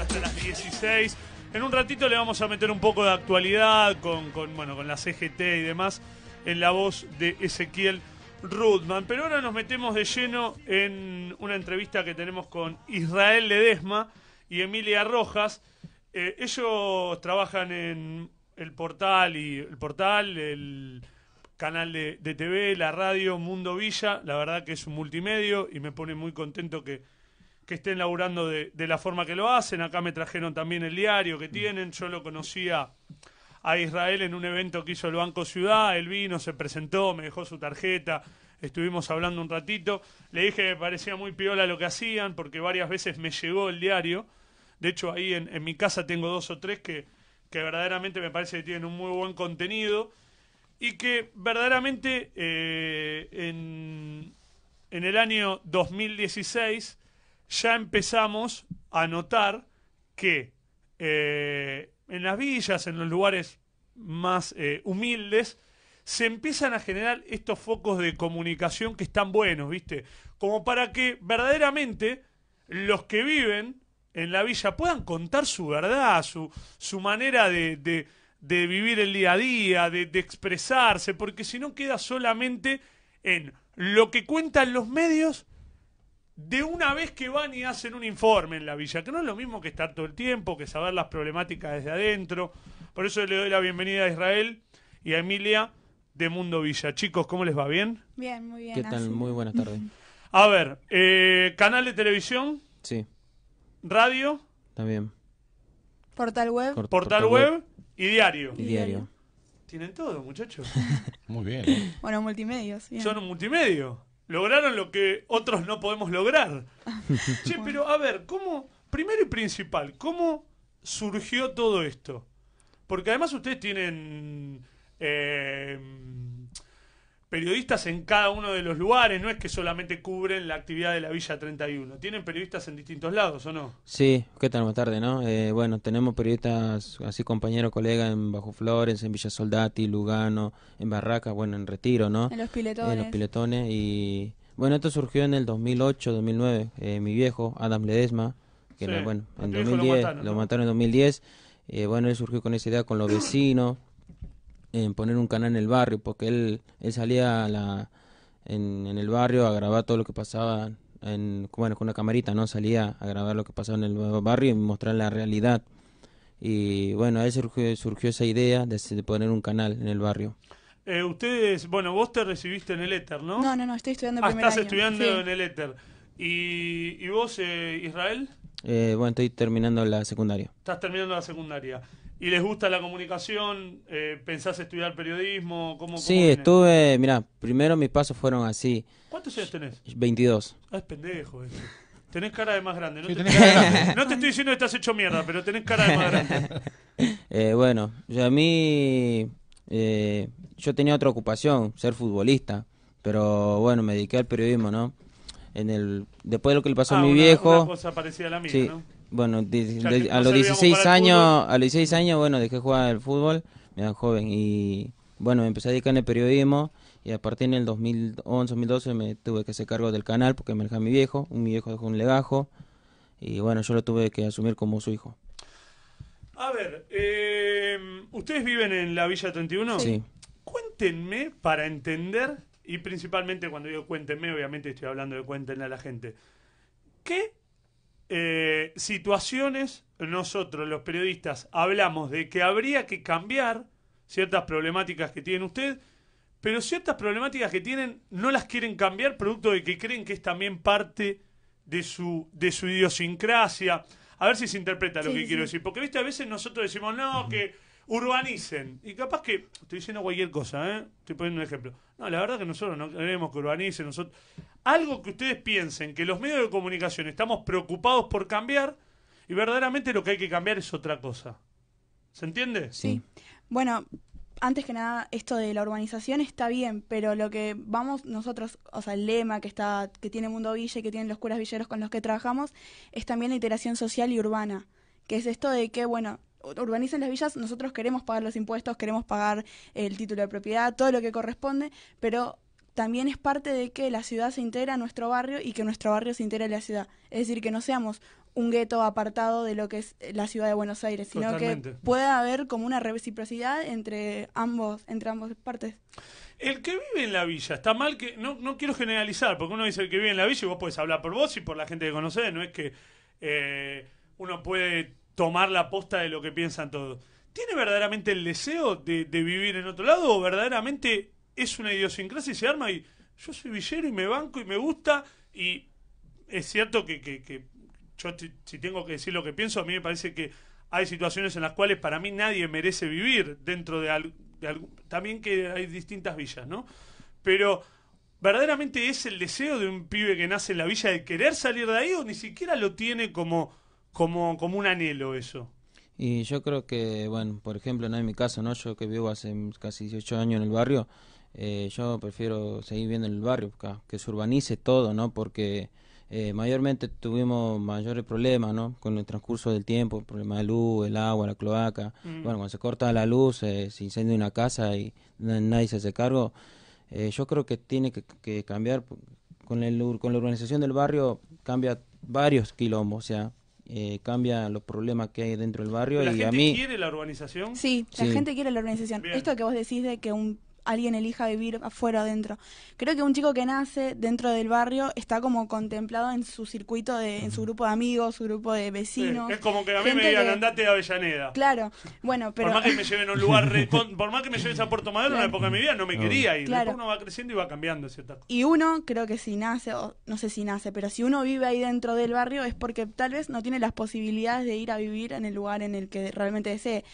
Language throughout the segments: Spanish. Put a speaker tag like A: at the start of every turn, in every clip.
A: Hasta las 16. En un ratito le vamos a meter un poco de actualidad con, bueno, con la CGT y demás en la voz de Ezequiel Rudman. Pero ahora nos metemos de lleno en una entrevista que tenemos con Israel Ledesma y Emilia Rojas. Eh, ellos trabajan en el portal y el portal, el canal de, de, TV, la radio Mundo Villa. La verdad que es un multimedio y me pone muy contento que que estén laburando de, la forma que lo hacen. Acá me trajeron también el diario que tienen. Yo lo conocía a Israel en un evento que hizo el Banco Ciudad. Él vino, se presentó, me dejó su tarjeta. Estuvimos hablando un ratito. Le dije que me parecía muy piola lo que hacían porque varias veces me llegó el diario. De hecho, ahí en, mi casa tengo dos o tres que, que verdaderamente me parece que tienen un muy buen contenido y que verdaderamente eh, en, en el año 2016 ya empezamos a notar que eh, en las villas, en los lugares más eh, humildes, se empiezan a generar estos focos de comunicación que están buenos, ¿viste? Como para que verdaderamente los que viven en la villa puedan contar su verdad, su, su manera de, de, vivir el día a día, de expresarse, porque si no queda solamente en lo que cuentan los medios de una vez que van y hacen un informe en la villa, que no es lo mismo que estar todo el tiempo, que saber las problemáticas desde adentro. Por eso le doy la bienvenida a Israel y a Emilia de Mundo Villa. Chicos, ¿cómo les va? ¿Bien?
B: Bien, muy bien. ¿Qué tal?
A: Muy buenas tardes. A ver, eh, canal de televisión. Sí. Radio. También.
B: Portal web. Portal, web,
A: y diario. Y diario. Tienen todo, muchachos. muy bien.
B: ¿eh? Bueno, multimedios. Bien.
A: Son un multimedio lograron lo que otros no podemos lograr. che, pero a ver, ¿cómo, primero y principal, cómo surgió todo esto? Porque además ustedes tienen eh, periodistas en cada uno de los lugares, no es que solamente cubren la actividad de la Villa 31. ¿Tienen periodistas en distintos lados o no?
C: Sí, qué tal, más tarde, ¿no? Eh, bueno, tenemos periodistas, así compañero, colega, en Bajo Flores, en Villa Soldati, Lugano, en Barraca, bueno, en Retiro, ¿no? En los piletones. En los piletones y... Bueno, esto surgió en el 2008, 2009. Eh, mi viejo, Adam Ledesma, que bueno, en 2010, lo mataron, lo mataron, en 2010. Eh, bueno, él surgió con esa idea con los vecinos en poner un canal en el barrio, porque él, salía la, en, el barrio a grabar todo lo que pasaba, en, bueno, con una camarita, ¿no? Salía a grabar lo que pasaba en el barrio y mostrar la realidad. Y bueno, a surgió, esa idea de, poner un canal en el barrio.
A: Eh, ustedes, bueno, vos te recibiste en el éter, ¿no? No, no, no, estoy estudiando el ah, estás estudiando en el éter. ¿Y, y vos, eh, Israel?
C: Eh, bueno, estoy terminando la secundaria.
A: Estás terminando la secundaria. ¿Y les gusta la comunicación? Eh, ¿Pensás estudiar periodismo? ¿Cómo, sí, estuve,
C: mira, primero mis pasos fueron así.
A: ¿Cuántos años tenés? 22. Ah, es pendejo eso. Tenés cara de más grande. No, te, no te estoy diciendo que te has hecho mierda, pero tenés cara de más grande.
C: Eh, bueno, yo a mí, eh, yo tenía otra ocupación, ser futbolista, pero bueno, me dediqué al periodismo, ¿no? En el, después de lo que le pasó a ah, mi viejo... Una cosa parecida a la mía, ¿no? Bueno, a, los 16 años, a los años, bueno, dejé jugar al fútbol, Me era joven, y bueno, empecé a dedicar en el periodismo, y a partir del 2011, 2012 me tuve que hacer cargo del canal, porque me dejó mi viejo, mi viejo dejó un legajo, y bueno, yo lo tuve que asumir como su hijo.
A: A ver, eh, ¿ustedes viven en la Villa 31? Sí. Cuéntenme para entender, y principalmente cuando digo cuéntenme, obviamente estoy hablando de cuéntenle a la gente, ¿qué eh, situaciones, nosotros los periodistas hablamos de que habría que cambiar ciertas problemáticas que tiene usted, pero ciertas problemáticas que tienen no las quieren cambiar producto de que creen que es también parte de su, de su idiosincrasia. A ver si se interpreta lo que quiero decir, porque viste, a veces nosotros decimos, no, que urbanicen. Y capaz que estoy diciendo cualquier cosa, ¿eh? estoy poniendo un ejemplo. No, la verdad que nosotros no queremos que urbanicen. Nosotros... Algo que ustedes piensen que los medios de comunicación estamos preocupados por cambiar y verdaderamente lo que hay que cambiar es otra cosa. ¿Se entiende? Sí. Bueno,
B: antes que nada, esto de la urbanización está bien, pero lo que vamos nosotros, o sea, el lema que está, que tiene Mundo Villa y que tienen los curas villeros con los que trabajamos, es también la iteración social y urbana, que es esto de que, bueno, urbanicen las villas, nosotros queremos pagar los impuestos, queremos pagar el título de propiedad, todo lo que corresponde, pero también es parte de que la ciudad se integra a nuestro barrio y que nuestro barrio se integre a la ciudad. Es decir, que no seamos un gueto apartado de lo que es la ciudad de Buenos Aires, sino que pueda haber como una reciprocidad entre ambos, entre ambas partes.
A: El que vive en la villa, está mal que, no, no quiero generalizar, porque uno dice el que vive en la villa y vos puedes hablar por vos y por la gente que conocés, no es que eh, uno puede tomar la posta de lo que piensan todos. ¿Tiene verdaderamente el deseo de, vivir en otro lado o verdaderamente es una idiosincrasia y se arma y yo soy villero y me banco y me gusta y es cierto que, yo si tengo que decir lo que pienso, a mí me parece que hay situaciones en las cuales para mí nadie merece vivir dentro de, algo también que hay distintas villas, ¿no? Pero verdaderamente es el deseo de un pibe que nace en la villa de querer salir de ahí o ni siquiera lo tiene como como, como un anhelo eso?
C: Y yo creo que, bueno, por ejemplo, en mi caso, ¿no? Yo que vivo hace casi 18 años en el barrio, eh, yo prefiero seguir viendo en el barrio, que se urbanice todo, ¿no? Porque eh, mayormente tuvimos mayores problemas, ¿no? Con el transcurso del tiempo, el problema de luz, el agua, la cloaca. Mm. Bueno, cuando se corta la luz, eh, se incendia una casa y nadie se hace cargo. yo creo que tiene que, cambiar, con, el, con la urbanización del barrio cambia varios quilombos, o sea, eh, cambia los problemas que hay dentro del barrio. y a mí... quiere
A: la urbanización?
B: Sí, la gente quiere la urbanización. Esto que vos decís de que un alguien elija vivir afuera o dentro. Creo que un chico que nace dentro del barrio está como contemplado en su circuito, de, en su grupo de amigos, su grupo de vecinos. es como que
A: a mí me digan, andate a Avellaneda.
B: Claro, bueno, pero... Por más que me
A: lleven a un lugar, por más que me lleves a Puerto Madero, en una época de mi vida no me quería ir. Claro. uno va creciendo y va cambiando
B: Y uno, creo que si nace, o no sé si nace, pero si uno vive ahí dentro del barrio es porque tal vez no tiene las posibilidades de ir a vivir en el lugar en el que realmente desee.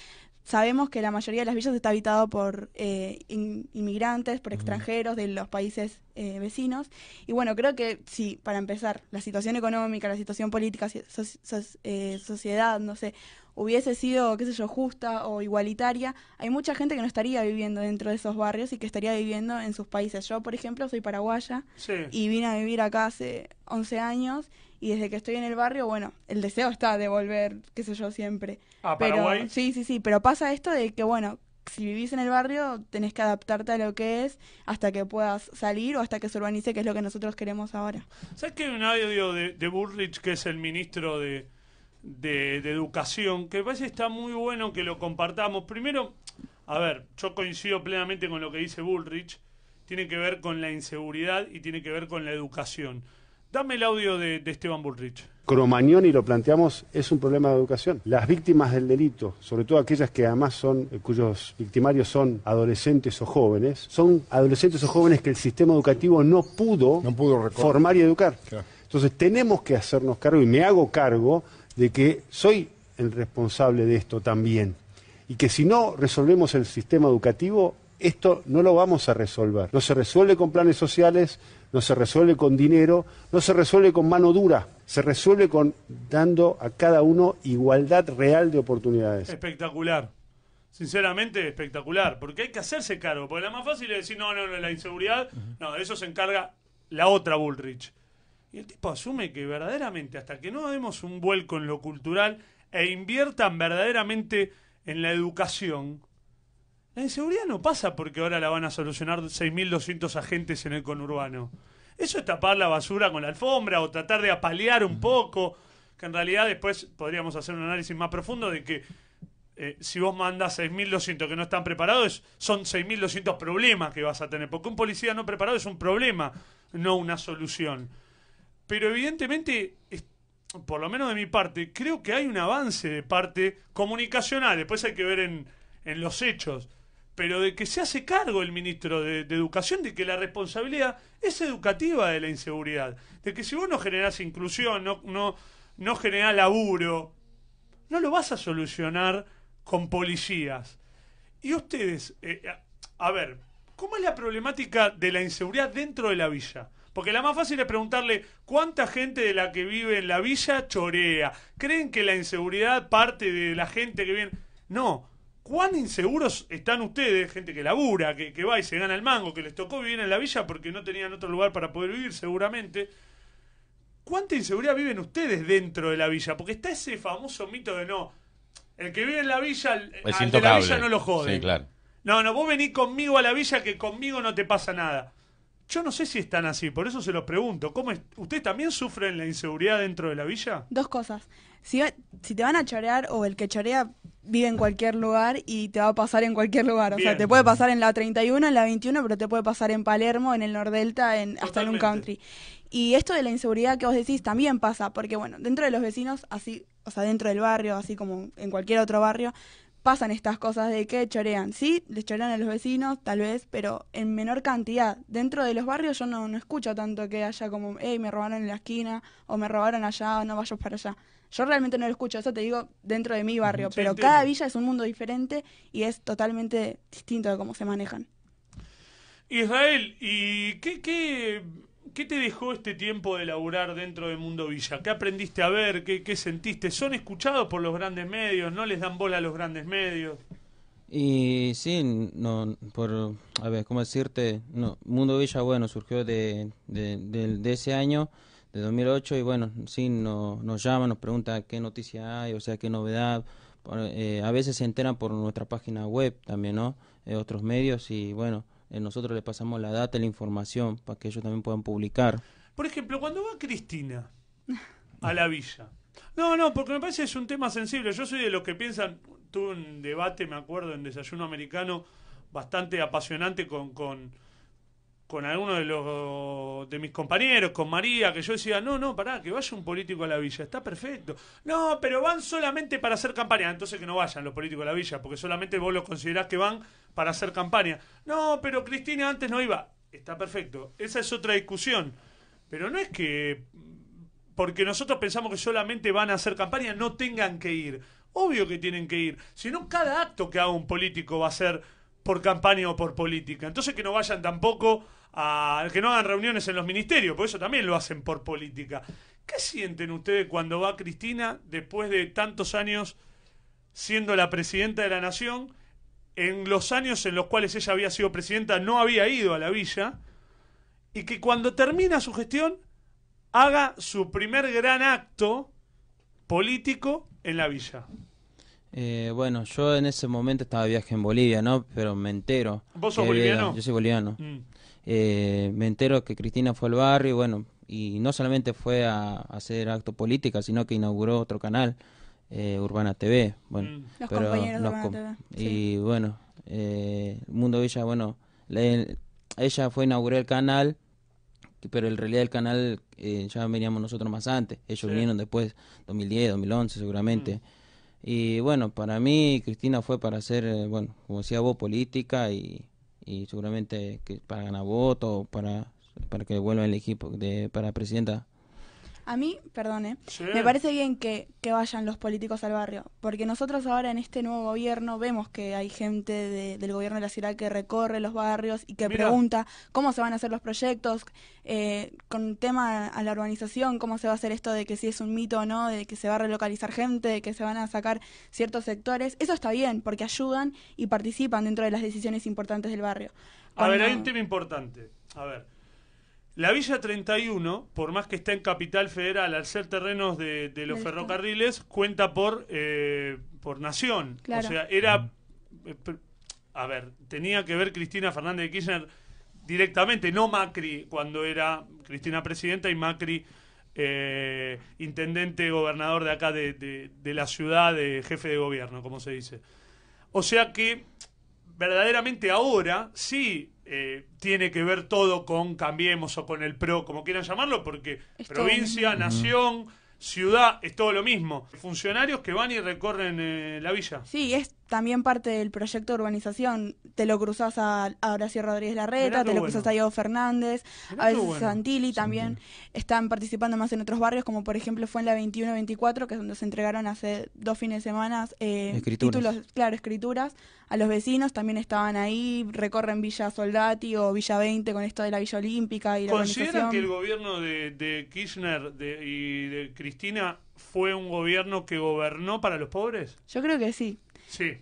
B: Sabemos que la mayoría de las villas está habitada por eh, inmigrantes, por extranjeros de los países eh, vecinos. Y bueno, creo que sí, para empezar, la situación económica, la situación política, eh, sociedad, no sé, hubiese sido, qué sé yo, justa o igualitaria, hay mucha gente que no estaría viviendo dentro de esos barrios y que estaría viviendo en sus países. Yo, por ejemplo, soy paraguaya y vine a vivir acá hace 11 años y desde que estoy en el barrio, bueno, el deseo está de volver, qué sé yo, siempre. ¿A ah, Paraguay? Pero, sí, sí, sí, pero pasa esto de que, bueno, si vivís en el barrio, tenés que adaptarte a lo que es hasta que puedas salir o hasta que se urbanice, que es lo que nosotros queremos ahora.
A: ¿Sabes que hay un audio de, de que es el ministro de, de, de Educación, que me parece está muy bueno que lo compartamos? Primero, a ver, yo coincido plenamente con lo que dice Bullrich, tiene que ver con la inseguridad y tiene que ver con la educación. Dame el audio de, Esteban Bullrich. Cromañón, y lo planteamos, es un problema de educación. Las víctimas del delito, sobre todo aquellas que además son, eh, cuyos victimarios son adolescentes o jóvenes, son adolescentes o jóvenes que el sistema educativo no pudo, formar y educar. Entonces tenemos que hacernos cargo, y me hago cargo, de que soy el responsable de esto también. Y que si no resolvemos el sistema educativo, esto no lo vamos a resolver. No se resuelve con planes sociales, no se resuelve con dinero, no se resuelve con mano dura, se resuelve con dando a cada uno igualdad real de oportunidades. Espectacular. Sinceramente, espectacular, porque hay que hacerse cargo, porque la más fácil es decir, no, no, no, la inseguridad, no, de eso se encarga la otra Bullrich. Y el tipo asume que verdaderamente, hasta que no demos un vuelco en lo cultural e inviertan verdaderamente en la educación, la inseguridad no pasa porque ahora la van a solucionar 6.200 agentes en el conurbano. Eso es tapar la basura con la alfombra o tratar de apalear un poco, que en realidad después podríamos hacer un análisis más profundo de que eh, si vos mandas 6.200 que no están preparados, son 6.200 problemas que vas a tener, porque un policía no preparado es un problema, no una solución. Pero evidentemente por lo menos de mi parte, creo que hay un avance de parte comunicacional. Después hay que ver en los hechos pero de que se hace cargo el ministro de, Educación de que la responsabilidad es educativa de la inseguridad. De que si vos no generás inclusión, no, no, no generás laburo, no lo vas a solucionar con policías. Y ustedes, a, eh, a ver, ¿cómo es la problemática de la inseguridad dentro de la villa? Porque la más fácil es preguntarle cuánta gente de la que vive en la villa chorea. ¿Creen que la inseguridad parte de la gente que viene? No, ¿Cuán inseguros están ustedes, gente que labura, que, va y se gana el mango, que les tocó vivir en la villa porque no tenían otro lugar para poder vivir seguramente? ¿Cuánta inseguridad viven ustedes dentro de la villa? Porque está ese famoso mito de no, el que vive en la villa, es al de la villa no lo jode. No, no, vos venís conmigo a la villa que conmigo no te pasa nada. Yo no sé si están así, por eso se los pregunto. ¿Cómo ¿Ustedes también sufren la inseguridad dentro de la villa?
B: Dos cosas si, si te van a chorear o el que chorea vive en cualquier lugar y te va a pasar en cualquier lugar. O sea, te puede pasar en la 31, en la 21, pero te puede pasar en Palermo, en el Nordelta, en, hasta en un country. Y esto de la inseguridad que vos decís también pasa, porque bueno, dentro de los vecinos, así, o sea, dentro del barrio, así como en cualquier otro barrio, pasan estas cosas de que chorean. Sí, les chorean a los vecinos, tal vez, pero en menor cantidad. Dentro de los barrios yo no, escucho tanto que haya como, hey, me robaron en la esquina, o me robaron allá, o no vayas para allá. Yo realmente no lo escucho, eso te digo dentro de mi barrio, pero cada villa es un mundo diferente y es totalmente distinto de cómo se manejan.
A: Israel, ¿y qué, qué ¿Qué te dejó este tiempo de laburar dentro de mundo Villa? ¿Qué aprendiste a ver? ¿Qué, sentiste? ¿Son escuchados por los grandes medios? ¿No les dan bola a los grandes medios?
C: Y sí, no, por, a ver, ¿cómo decirte? No, Mundo Villa, bueno, surgió de, de, ese año, de 2008, y bueno, sí, nos llaman, nos pregunta qué noticia hay, o sea, qué novedad. Eh, a veces se enteran por nuestra página web también, ¿no? Eh, otros medios, y bueno, eh, nosotros le pasamos la data, la información, para que ellos también puedan publicar.
A: Por ejemplo, cuando va Cristina a la villa. No, no, porque me parece que es un tema sensible. Yo soy de los que piensan, tuve un debate, me acuerdo, en Desayuno Americano, bastante apasionante con, con con alguno de los de mis compañeros, con María, que yo decía, no, no, pará, que vaya un político a la villa, está perfecto. No, pero van solamente para hacer campaña, ah, entonces que no vayan los políticos a la villa, porque solamente vos los considerás que van para hacer campaña. No, pero Cristina antes no iba, está perfecto. Esa es otra discusión, pero no es que porque nosotros pensamos que solamente van a hacer campaña no tengan que ir. Obvio que tienen que ir, si no cada acto que haga un político va a ser por campaña o por política. Entonces que no vayan tampoco a que no hagan reuniones en los ministerios, por eso también lo hacen por política. ¿Qué sienten ustedes cuando va Cristina después de tantos años siendo la presidenta de la nación? En los años en los cuales ella había sido presidenta no había ido a la villa y que cuando termina su gestión haga su primer gran acto político en la villa.
C: Eh, bueno, yo en ese momento estaba viaje en Bolivia, ¿no? Pero me entero. ¿Vos sos boliviano? yo soy boliviano. Mm. Eh, me entero que Cristina fue al barrio, bueno, y no solamente fue a, hacer acto política, sino que inauguró otro canal, eh, Urbana TV. Bueno, los compañeros Y bueno bueno, Mundo Villa, bueno, ella fue a inaugurar el canal, pero en realidad el canal ya veníamos nosotros más antes. Ellos vinieron después, 2010, 2011 seguramente. Mm. Y bueno, para mí Cristina fue para hacer, eh, bueno, como decía vos, política y, y seguramente para ganar votos, para, para que vuelva a elegir de, para presidenta
B: a mí, perdone, ¿eh? me parece bien que, que, vayan los políticos al barrio, porque nosotros ahora en este nuevo gobierno vemos que hay gente del gobierno de la ciudad que recorre los barrios y que pregunta cómo se van a hacer los proyectos, eh, con tema a la urbanización, cómo se va a hacer esto de que si es un mito o no, de que se va a relocalizar gente, de que se van a sacar ciertos sectores. Eso está bien, porque ayudan y participan dentro de las decisiones importantes del barrio.
A: A ver, hay un tema importante. A ver, la Villa 31, por más que está en Capital Federal, al ser terrenos de, los ferrocarriles, cuenta por, eh, por nación. O sea, era... Eh, a ver, tenía que ver Cristina Fernández de Kirchner directamente, no Macri cuando era Cristina presidenta y Macri eh, intendente, gobernador de acá de, de la ciudad, de jefe de gobierno, como se dice. O sea que verdaderamente ahora sí eh, tiene que ver todo con Cambiemos o con el PRO, como quieran llamarlo, porque provincia, nación, ciudad, es todo lo mismo. Funcionarios que van y recorren eh, la villa. Sí,
B: es también parte del proyecto de urbanización. Te lo cruzás a, a Rodríguez Larreta, te lo cruzás a Diego Fernández, a veces Santilli también. Están participando más en otros barrios, como por ejemplo fue en la 21-24, que es donde se entregaron hace dos fines de semana eh, títulos, claro, escrituras a los vecinos. También estaban ahí, recorren Villa Soldati o Villa 20 con esto de la Villa Olímpica y la ¿Consideran que el
A: gobierno de, de Kirchner y de Cristina fue un gobierno que gobernó para los pobres?
B: Yo creo que sí. Sí.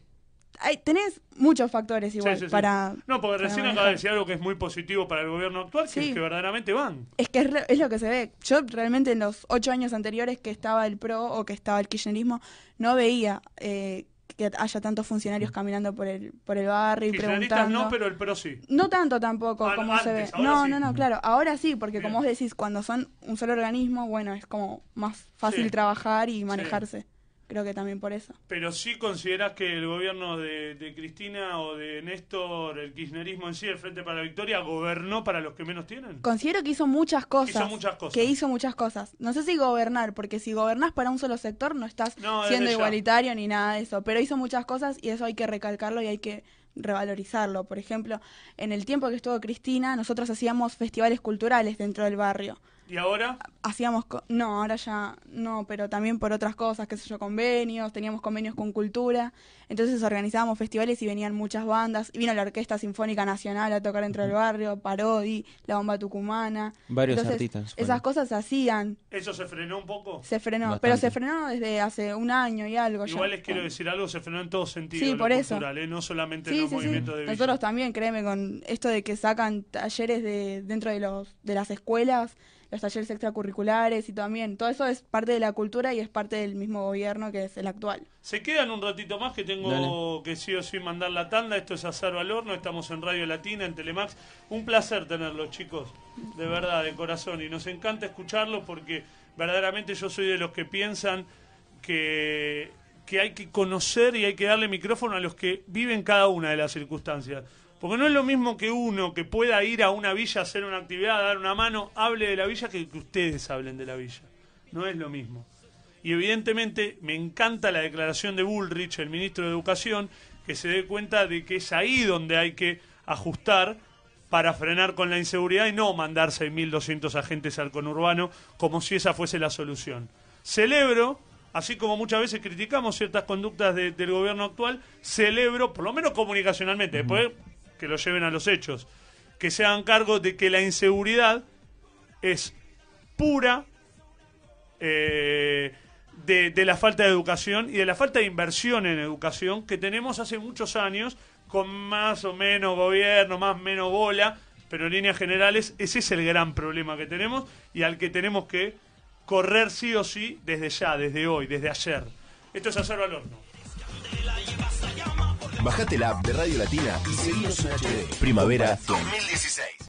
B: tenés muchos factores igual para...
A: No, porque recién acaba de decir algo que es muy positivo para el gobierno actual, que es que verdaderamente van.
B: Es que es, lo que se ve. Yo realmente en los ocho años anteriores que estaba el PRO o que estaba el kirchnerismo, no veía eh, que haya tantos funcionarios mm. caminando por el, por el barrio y no,
A: pero el PRO sí.
B: No tanto tampoco, ah, como se ve. No, no, no, claro. Ahora sí, porque como vos decís, cuando son un solo organismo, bueno, es como más fácil trabajar y manejarse. Creo que también por eso.
A: Pero sí consideras que el gobierno de, Cristina o de Néstor, el kirchnerismo en sí, el Frente para la Victoria, gobernó para los que menos tienen. Considero
B: que hizo muchas cosas. muchas Que hizo muchas cosas. No sé si gobernar, porque si gobernás para un solo sector no estás siendo igualitario ni nada de eso. Pero hizo muchas cosas y eso hay que recalcarlo y hay que revalorizarlo. Por ejemplo, en el tiempo que estuvo Cristina, nosotros hacíamos festivales culturales dentro del barrio. ¿Y ahora? Hacíamos, no, ahora ya no, pero también por otras cosas, qué sé yo, convenios, teníamos convenios con cultura, entonces organizábamos festivales y venían muchas bandas, y vino la Orquesta Sinfónica Nacional a tocar dentro del barrio, Parodi, La Bomba Tucumana. Varios artistas. Esas cosas se hacían.
A: ¿Eso se frenó un poco? Se
B: frenó, pero se frenó desde hace un año y algo. Igual les quiero ah. decir
A: algo, se frenó en todo sentido. Sí, por eso. ¿eh? no solamente en los movimientos de Nosotros
B: también, créeme, con esto de que sacan talleres de dentro de, los, de las escuelas, los talleres extracurriculares y también todo eso es parte de la cultura y es parte del mismo gobierno que es el actual.
A: Se quedan un ratito más que tengo que sí o sí mandar la tanda. Esto es hacer valor no estamos en Radio Latina, en Telemax. Un placer tenerlos, chicos, de verdad, de corazón. Y nos encanta escucharlos porque verdaderamente yo soy de los que piensan que que hay que conocer y hay que darle micrófono a los que viven cada una de las circunstancias. Porque no es lo mismo que uno que pueda ir a una villa a hacer una actividad, a dar una mano, hable de la villa que ustedes hablen de la villa. No es lo mismo. Y evidentemente me encanta la declaración de Bullrich, el ministro de Educación, que se dé cuenta de que es ahí donde hay que ajustar para frenar con la inseguridad y no mandar 6.200 agentes al conurbano como si esa fuese la solución. Celebro, así como muchas veces criticamos ciertas conductas del gobierno actual, celebro, por lo menos comunicacionalmente, después que lo lleven a los hechos, que se hagan cargo de que la inseguridad es pura eh, de, de, la falta de educación y de la falta de inversión en educación que tenemos hace muchos años con más o menos gobierno, más o menos bola, pero en líneas generales ese es el gran problema que tenemos y al que tenemos que correr sí o sí desde ya, desde hoy, desde ayer. Esto es hacerlo al horno.
B: Bajate la app de Radio Latina y seguimos en HD. Primavera
A: 2016.